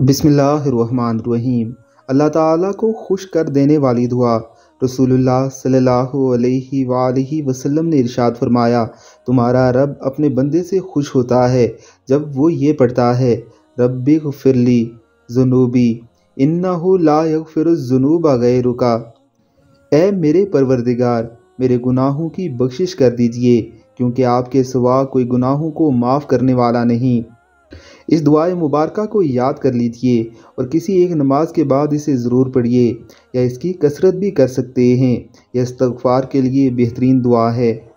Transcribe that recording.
बिसमीम अल्लाह ताला को खुश कर देने वाली दुआ रसूलुल्लाह सल्लल्लाहु अलैहि वालैहि वसल्लम ने इरशाद फरमाया तुम्हारा रब अपने बंदे से खुश होता है जब वो ये पढ़ता है रब्बी गफिरली जुनूबी इन्ना ला यगफिर जुनूब आ गए रुका ए मेरे परवरदिगार मेरे गुनाहों की बख्शिश कर दीजिए क्योंकि आपके सिवा कोई गुनाहों को माफ़ करने वाला नहीं इस दुआ मुबारक को याद कर लीजिए और किसी एक नमाज के बाद इसे ज़रूर पढ़िए या इसकी कसरत भी कर सकते हैं यह इस्तफ़ार के लिए बेहतरीन दुआ है